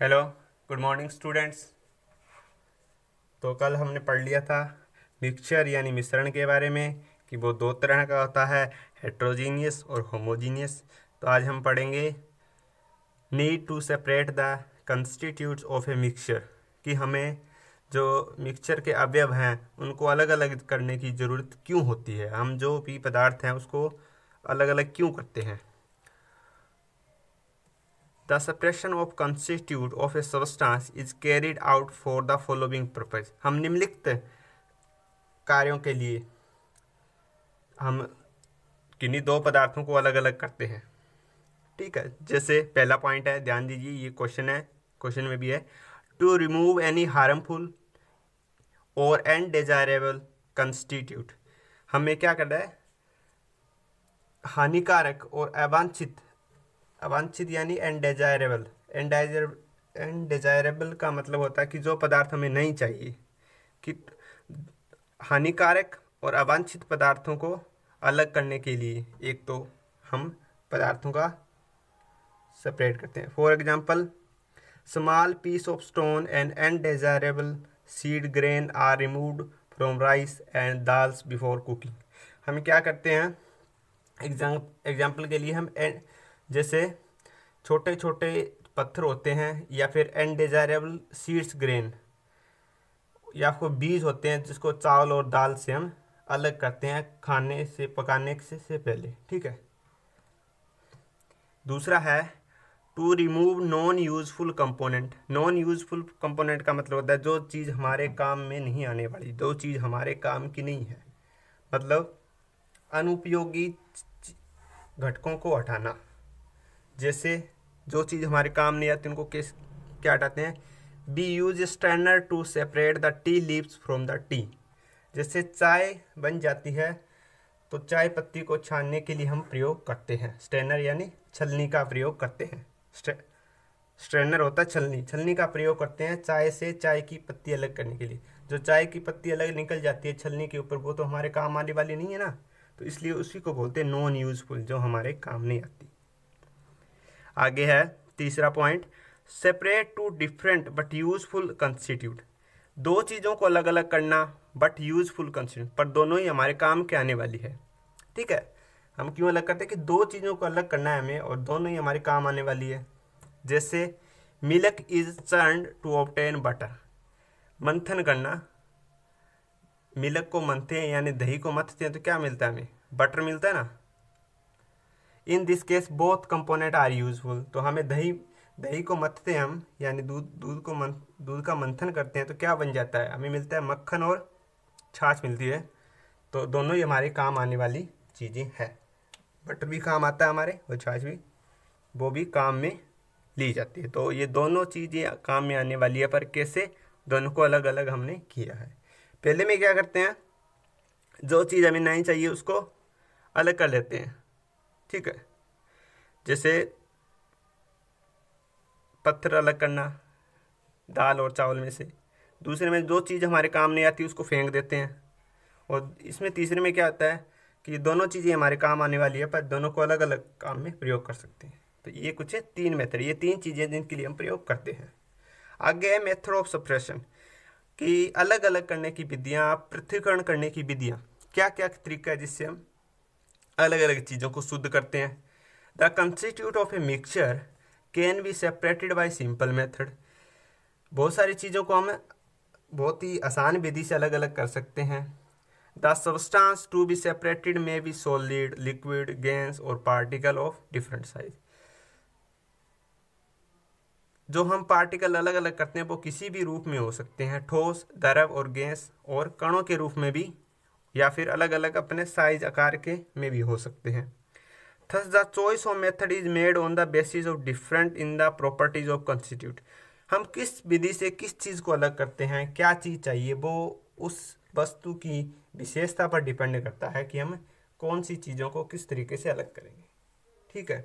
Hello good morning students तो कल हमने पढ़ लिया था मिक्सचर यानी मिश्रण के बारे में कि वो दो तरह का होता है हेट्रोजीनियस और होमोजीनियस तो आज हम पढ़ेंगे need to separate the constituents of a mixture कि हमें जो मिक्सचर के अवयव हैं उनको अलग अलग करने की ज़रूरत क्यों होती है हम जो भी पदार्थ हैं उसको अलग अलग क्यों करते हैं the separation of constituent of a substance is carried out for the following purpose हम निम्नलिखित कार्यों के लिए हम किन्हीं दो पदार्थों को अलग अलग करते हैं ठीक है जैसे पहला पॉइंट है ध्यान दीजिए ये क्वेश्चन है क्वेश्चन में भी है टू रिमूव एनी हार्मफुल और अनडिजायरेबल कंस्टिट्यूट हमें क्या करना है हानिकारक और अवांछित अवांछित यानी एनडेजायरेबल एनडाइजर का मतलब होता है कि जो पदार्थ हमें नहीं चाहिए कि हानिकारक और अवांछित पदार्थों को अलग करने के लिए एक तो हम पदार्थों का सेपरेट करते हैं for example small piece of stone and undesirable seed grain are removed from rice and dals before cooking हम क्या करते हैं एग्जाम एग्जाम्पल के लिए हम एंड जैसे छोटे छोटे पत्थर होते हैं या फिर अनडिजायरेबल सीड्स ग्रेन या आपको बीज होते हैं जिसको चावल और दाल से हम अलग करते हैं खाने से पकाने से, से पहले ठीक है दूसरा है to remove non useful component non useful component का मतलब होता है जो चीज़ हमारे काम में नहीं आने वाली जो चीज़ हमारे काम की नहीं है मतलब अनुपयोगी घटकों को हटाना जैसे जो चीज़ हमारे काम नहीं आती उनको किस क्या हटाते हैं be use standard to separate the tea leaves from the tea जैसे चाय बन जाती है तो चाय पत्ती को छानने के लिए हम प्रयोग करते हैं स्टैनर यानी छलनी का प्रयोग करते हैं स्ट्रेनर होता है छलनी छलनी का प्रयोग करते हैं चाय से चाय की पत्ती अलग करने के लिए जो चाय की पत्ती अलग निकल जाती है छलनी के ऊपर वो तो हमारे काम आने वाली नहीं है ना तो इसलिए उसी को बोलते हैं नॉन यूजफुल जो हमारे काम नहीं आती आगे है तीसरा point separate two different but useful constituent दो चीज़ों को अलग अलग करना बट यूजफुल कंस्टिट्यूट पर दोनों ही हमारे काम के आने वाली है ठीक है हम क्यों अलग करते हैं कि दो चीज़ों को अलग करना है हमें और दोनों ही हमारे काम आने वाली है जैसे milk is churn to obtain butter मंथन करना मिल्क को मंथते हैं यानी दही को मथते हैं तो क्या मिलता है हमें बटर मिलता है ना in this case both component are useful तो हमें दही दही को मथते हैं हम यानी दूध दूध को मन दूध का मंथन करते हैं तो क्या बन जाता है हमें मिलता है मक्खन और छाछ मिलती है तो दोनों ही हमारे काम आने वाली चीज़ें हैं बटर भी काम आता है हमारे और छाछ भी वो भी काम में ली जाती है तो ये दोनों चीज़ें काम में आने वाली है पर कैसे दोनों को अलग अलग हमने किया है पहले में क्या करते हैं जो चीज़ हमें नहीं चाहिए उसको अलग कर लेते हैं ठीक है जैसे पत्थर अलग करना दाल और चावल में से दूसरे में जो चीज़ हमारे काम नहीं आती उसको फेंक देते हैं और इसमें तीसरे में क्या आता है कि दोनों चीज़ें हमारे काम आने वाली है पर दोनों को अलग अलग काम में प्रयोग कर सकते हैं तो ये कुछ है तीन मेथड ये तीन चीज़ें जिनके लिए हम प्रयोग करते हैं आगे है मेथड ऑफ सप्रेशन कि अलग अलग करने की विधियाँ पृथ्वीकरण करने की विधियाँ क्या क्या तरीका है जिससे हम अलग अलग चीज़ों को शुद्ध करते हैं the constitute of a mixture can be separated by simple method बहुत सारी चीज़ों को हम बहुत ही आसान विधि से अलग अलग कर सकते हैं the substance to be separated may be solid liquid gas और पार्टिकल ऑफ डिफरेंट साइज जो हम पार्टिकल अलग अलग करते हैं वो किसी भी रूप में हो सकते हैं ठोस दरब और गैस और कणों के रूप में भी या फिर अलग अलग अपने साइज आकार के में भी हो सकते हैं thus the choice of method is made on the basis of different in the properties of constitute हम किस विधि से किस चीज़ को अलग करते हैं क्या चीज़ चाहिए वो उस वस्तु की विशेषता पर डिपेंड करता है कि हम कौन सी चीज़ों को किस तरीके से अलग करेंगे ठीक है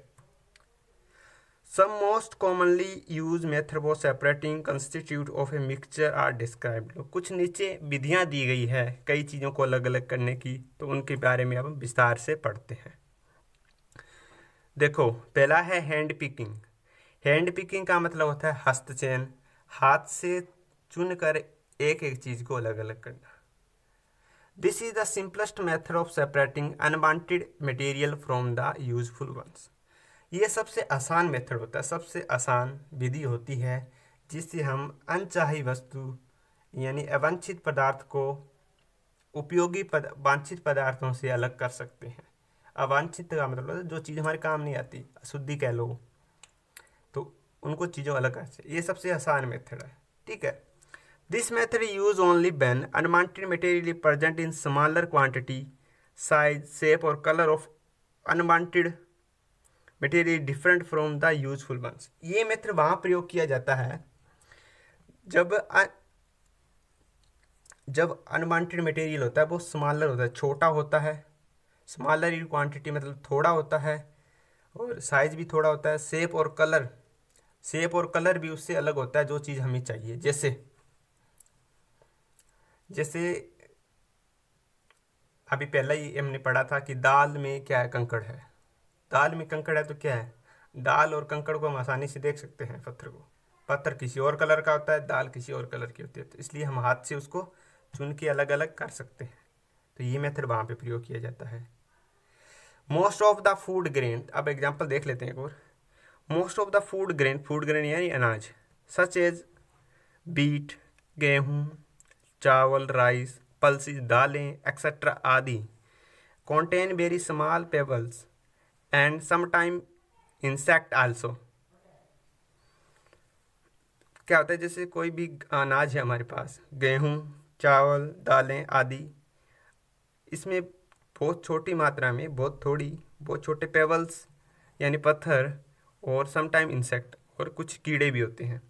Some most commonly used method for separating constitute of a mixture are described. कुछ नीचे विधियाँ दी गई है कई चीज़ों को अलग अलग करने की तो उनके बारे में अब हम विस्तार से पढ़ते हैं देखो पहला है हैंड पिकिंग हैंड पिकिंग का मतलब होता है हस्तचयन हाथ से चुन कर एक एक चीज़ को अलग अलग करना this is the simplest method of separating unwanted material from the useful ones ये सबसे आसान मेथड होता है सबसे आसान विधि होती है जिससे हम अनचाही वस्तु यानी अवांछित पदार्थ को उपयोगी पद वांछित पदार्थों से अलग कर सकते हैं अवांछित का मतलब जो चीज़ हमारे काम नहीं आती अशुद्धि कह लो तो उनको चीज़ों अलग कर सकते ये सबसे आसान मेथड है ठीक है this method use only when unwanted material present in smaller quantity size shape और colour of unwanted material different from the useful ones ये मेथड वहाँ प्रयोग किया जाता है जब आ, जब अनवांटेड मटेरियल होता है वो स्मॉलर होता है छोटा होता है स्मॉलर इन क्वांटिटी मतलब थोड़ा होता है और साइज भी थोड़ा होता है सेप और कलर सेप और कलर भी उससे अलग होता है जो चीज़ हमें चाहिए जैसे जैसे अभी पहला ही हमने पढ़ा था कि दाल में क्या कंकड़ है दाल में कंकड़ है तो क्या है दाल और कंकड़ को हम आसानी से देख सकते हैं पत्थर को पत्थर किसी और कलर का होता है दाल किसी और कलर की होती है तो इसलिए हम हाथ से उसको चुन के अलग अलग कर सकते हैं तो ये मेथड वहाँ पे प्रयोग किया जाता है most of the food grain अब एग्जाम्पल देख लेते हैं एक और most of the food grain food grain यानी अनाज सच एज बीट गेहूँ चावल राइस पल्सिस दालें एक्सेट्रा आदि contain very small pebbles and sometime insect also क्या होता है जैसे कोई भी अनाज है हमारे पास गेहूँ चावल दालें आदि इसमें बहुत छोटी मात्रा में बहुत थोड़ी बहुत छोटे पेवल्स यानी पत्थर और समटाइम इंसेक्ट और कुछ कीड़े भी होते हैं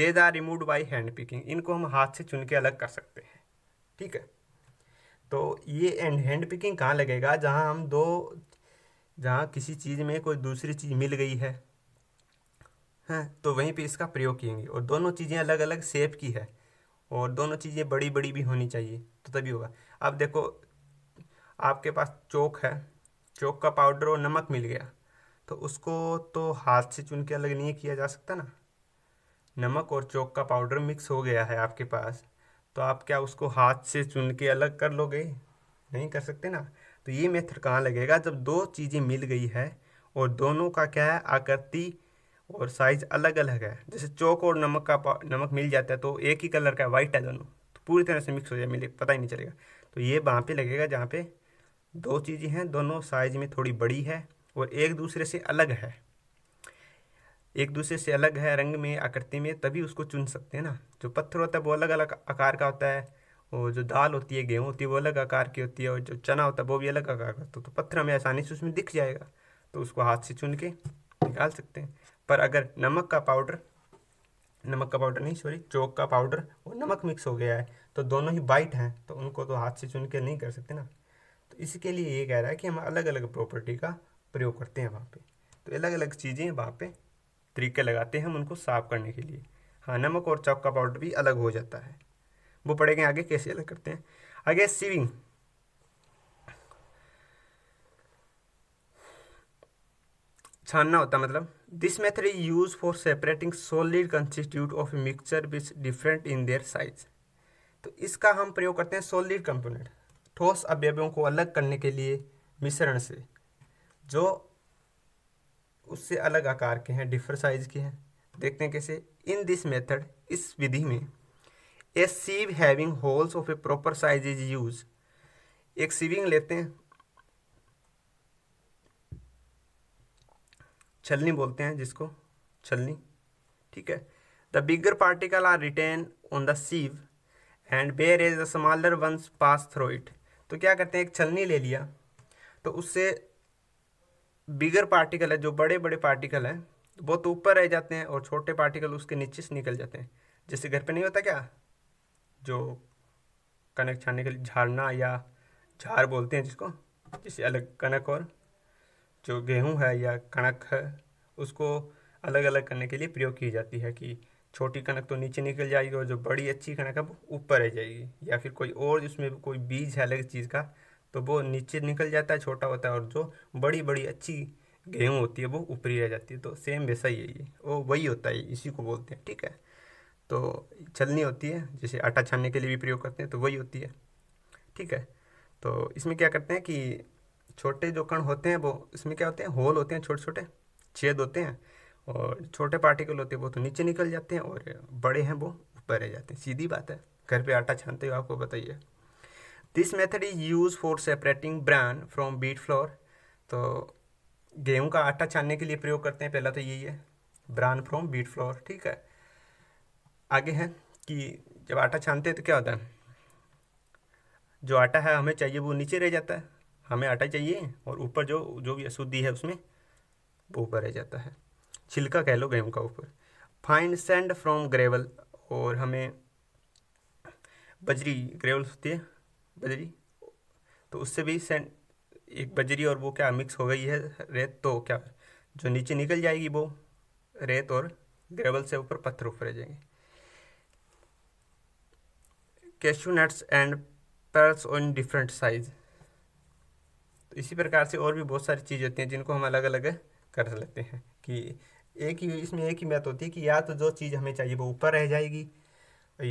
these are remove by hand picking इनको हम हाथ से चुन के अलग कर सकते हैं ठीक है तो ये एंड हैंड पिकिंग कहाँ लगेगा जहाँ हम दो जहाँ किसी चीज़ में कोई दूसरी चीज़ मिल गई है हैं तो वहीं पे इसका प्रयोग किएंगे और दोनों चीज़ें अलग अलग सेप की है और दोनों चीज़ें बड़ी बड़ी भी होनी चाहिए तो तभी होगा अब देखो आपके पास चौक है चौक का पाउडर और नमक मिल गया तो उसको तो हाथ से चुन के अलग नहीं किया जा सकता ना नमक और चौक का पाउडर मिक्स हो गया है आपके पास तो आप क्या उसको हाथ से चुन के अलग कर लोगे नहीं कर सकते ना तो ये मेथड कहाँ लगेगा जब दो चीज़ें मिल गई है और दोनों का क्या है आकृति और साइज अलग अलग है जैसे चौक और नमक का नमक मिल जाता है तो एक ही कलर का वाइट है दोनों तो पूरी तरह से मिक्स हो जाए मिले पता ही नहीं चलेगा तो ये वहाँ पे लगेगा जहाँ पे दो चीज़ें हैं दोनों साइज में थोड़ी बड़ी है और एक दूसरे से अलग है एक दूसरे से अलग है रंग में आकृति में तभी उसको चुन सकते हैं ना जो पत्थर होता है वो अलग अलग आकार का होता है और जो दाल होती है गेहूँ होती है वो अलग आकार की होती है और जो चना होता है वो भी अलग आकार का होता है तो पत्थर हमें आसानी से उसमें दिख जाएगा तो उसको हाथ से चुन के निकाल सकते हैं पर अगर नमक का पाउडर नमक का पाउडर नहीं सॉरी चौक का पाउडर और नमक मिक्स हो गया है तो दोनों ही बाइट हैं तो उनको तो हाथ से चुन के नहीं कर सकते ना तो इसके लिए ये कह रहा है कि हम अलग अलग प्रॉपर्टी का प्रयोग करते हैं वहाँ पर तो अलग अलग चीज़ें वहाँ पर तरीके लगाते हैं हम उनको साफ करने के लिए हाँ नमक और चौक का पाउडर भी अलग हो जाता है वो पढ़ेंगे आगे कैसे अलग करते हैं आगे सीविंग छानना होता मतलब this method is use for separating solid constitute of mixture which different in their size तो इसका हम प्रयोग करते हैं सोलिड कंपोनेंट ठोस अवयवों को अलग करने के लिए मिश्रण से जो उससे अलग आकार के हैं डिफर साइज के हैं देखते हैं कैसे इन दिस मेथड इस विधि में a sieve having holes of a proper size is use एक सीविंग लेते हैं छलनी बोलते हैं जिसको छलनी ठीक है the bigger particle are retain on the sieve and whereas the smaller ones pass through it तो क्या करते हैं एक छलनी ले लिया तो उससे बिगर पार्टिकल है जो बड़े बड़े पार्टिकल हैं बहुत ऊपर रह जाते हैं और छोटे पार्टिकल उसके नीचे से निकल जाते हैं जैसे घर पे नहीं होता क्या जो कनक छानने के लिए झाड़ना या झार बोलते हैं जिसको जिससे अलग कनक और जो गेहूं है या कणक है उसको अलग अलग करने के लिए प्रयोग की जाती है कि छोटी कनक तो नीचे निकल जाएगी और जो बड़ी अच्छी कनक है वो ऊपर रह जाएगी या फिर कोई और उसमें कोई बीज है अलग चीज़ का तो वो नीचे निकल जाता है छोटा होता है और जो बड़ी बड़ी अच्छी गेहूँ होती है वो ऊपरी रह जाती है तो सेम वैसा ही है ये वो वही होता है इसी को बोलते हैं ठीक है तो छलनी होती है जिसे आटा छानने के लिए भी प्रयोग करते हैं तो वही होती है ठीक है तो इसमें क्या करते हैं कि छोटे जो कण होते हैं वो इसमें क्या होते हैं होल होते हैं छोटे छोटे छेद होते हैं और छोटे पार्टिकल होते हैं वो तो नीचे निकल जाते हैं और बड़े हैं वो ऊपर रह जाते हैं सीधी बात है घर पे आटा छानते हो आपको बताइए this method is use for separating bran from wheat flour तो गेहूँ का आटा छानने के लिए प्रयोग करते हैं पहला तो यही है ब्रान फ्रॉम बीट फ्लोर ठीक है आगे है कि जब आटा छानते हैं तो क्या होता है जो आटा है हमें चाहिए वो नीचे रह जाता है हमें आटा चाहिए और ऊपर जो जो भी अशुद्धि है उसमें वो ऊपर रह जाता है छिलका कह लो गेहूँ का ऊपर फाइन सैंड फ्रॉम ग्रेवल और हमें बजरी ग्रेवल होती है बजरी तो उससे भी सैंड एक बजरी और वो क्या मिक्स हो गई है रेत तो क्या जो नीचे निकल जाएगी वो रेत और ग्रेवल से ऊपर पत्थर ऊपर रह जाएंगे cashew nuts and pearls on different size तो इसी प्रकार से और भी बहुत सारी चीज़ होती हैं जिनको हम अलग अलग कर लेते हैं कि एक ही इसमें एक ही बात होती है कि या तो जो चीज़ हमें चाहिए वो ऊपर रह जाएगी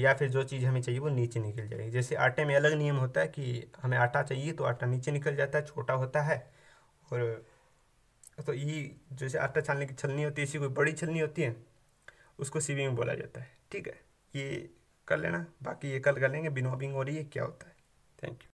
या फिर जो चीज़ हमें चाहिए वो नीचे निकल जाएगी जैसे आटे में अलग नियम होता है कि हमें आटा चाहिए तो आटा नीचे निकल जाता है छोटा होता है और तो ये जैसे आटा छानने की छलनी होती है इसी कोई बड़ी छलनी होती है उसको सीविंग बोला जाता है ठीक है ये कर लेना बाकी ये कल कर लेंगे बिनोबिंग हो रही है क्या होता है थैंक यू